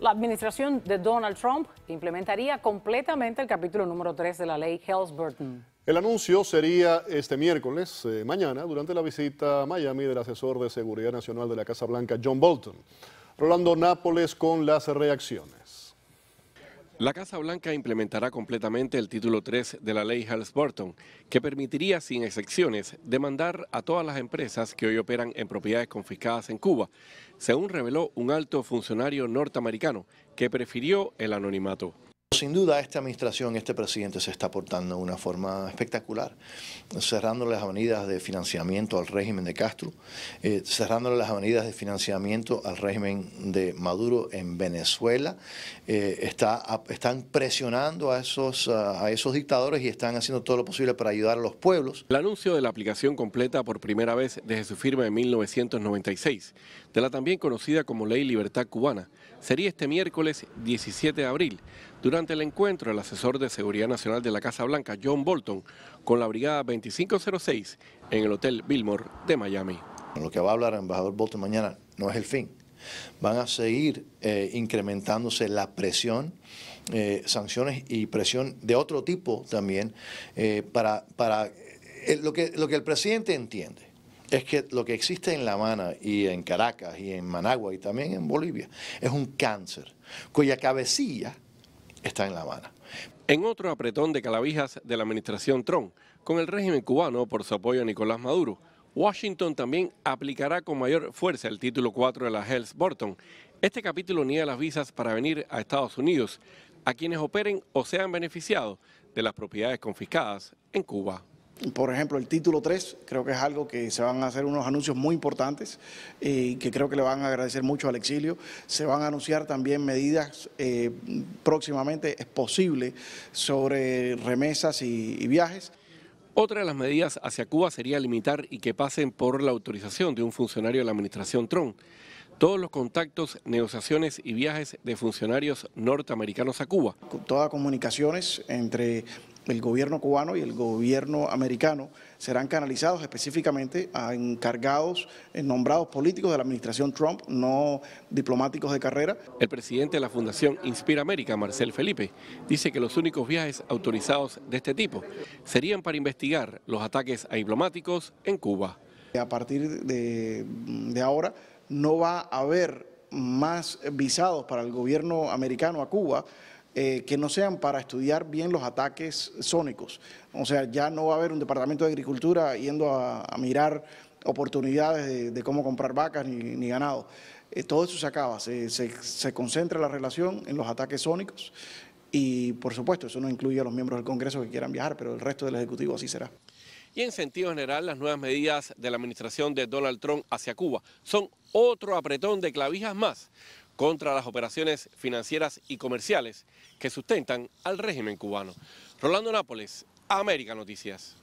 La administración de Donald Trump implementaría completamente el capítulo número 3 de la ley Hells Burton. El anuncio sería este miércoles, eh, mañana, durante la visita a Miami del asesor de Seguridad Nacional de la Casa Blanca, John Bolton. Rolando Nápoles con las reacciones. La Casa Blanca implementará completamente el título 3 de la ley helms burton que permitiría sin excepciones demandar a todas las empresas que hoy operan en propiedades confiscadas en Cuba, según reveló un alto funcionario norteamericano que prefirió el anonimato. Sin duda, esta administración, este presidente se está portando de una forma espectacular, cerrándole las avenidas de financiamiento al régimen de Castro, eh, cerrándole las avenidas de financiamiento al régimen de Maduro en Venezuela. Eh, están presionando a esos, a esos dictadores y están haciendo todo lo posible para ayudar a los pueblos. El anuncio de la aplicación completa por primera vez desde su firma en 1996, de la también conocida como Ley Libertad Cubana, sería este miércoles 17 de abril durante el encuentro, el asesor de Seguridad Nacional de la Casa Blanca, John Bolton, con la Brigada 2506 en el Hotel Billmore de Miami. Lo que va a hablar el embajador Bolton mañana no es el fin. Van a seguir eh, incrementándose la presión, eh, sanciones y presión de otro tipo también eh, para, para lo, que, lo que el presidente entiende es que lo que existe en La Habana y en Caracas y en Managua y también en Bolivia es un cáncer cuya cabecilla está en La mano. En otro apretón de calabijas de la administración Trump, con el régimen cubano por su apoyo a Nicolás Maduro, Washington también aplicará con mayor fuerza el título 4 de la Health Burton. Este capítulo niega las visas para venir a Estados Unidos a quienes operen o sean beneficiados de las propiedades confiscadas en Cuba. Por ejemplo, el título 3, creo que es algo que se van a hacer unos anuncios muy importantes y eh, que creo que le van a agradecer mucho al exilio. Se van a anunciar también medidas eh, próximamente, es posible, sobre remesas y, viajes. Otra de las medidas hacia Cuba sería limitar y que pasen por la autorización de un funcionario de la administración Trump. Todos los contactos, negociaciones y viajes de funcionarios norteamericanos a Cuba. Todas comunicaciones entre el gobierno cubano y el gobierno americano serán canalizados específicamente a encargados, eh, nombrados políticos de la administración Trump, no diplomáticos de carrera. El presidente de la Fundación Inspira América, Marcel Felipe, dice que los únicos viajes autorizados de este tipo serían para investigar los ataques a diplomáticos en Cuba. A partir de, ahora no va a haber más visados para el gobierno americano a Cuba eh, que no sean para estudiar bien los ataques sónicos. O sea, ya no va a haber un departamento de agricultura yendo a, mirar oportunidades de, cómo comprar vacas ni, ganado. Eh, todo eso se acaba, se, se, concentra la relación en los ataques sónicos y, por supuesto, eso no incluye a los miembros del Congreso que quieran viajar, pero el resto del Ejecutivo así será. Y en sentido general, las nuevas medidas de la administración de Donald Trump hacia Cuba son otro apretón de clavijas más contra las operaciones financieras y comerciales que sustentan al régimen cubano. Rolando Nápoles, América Noticias.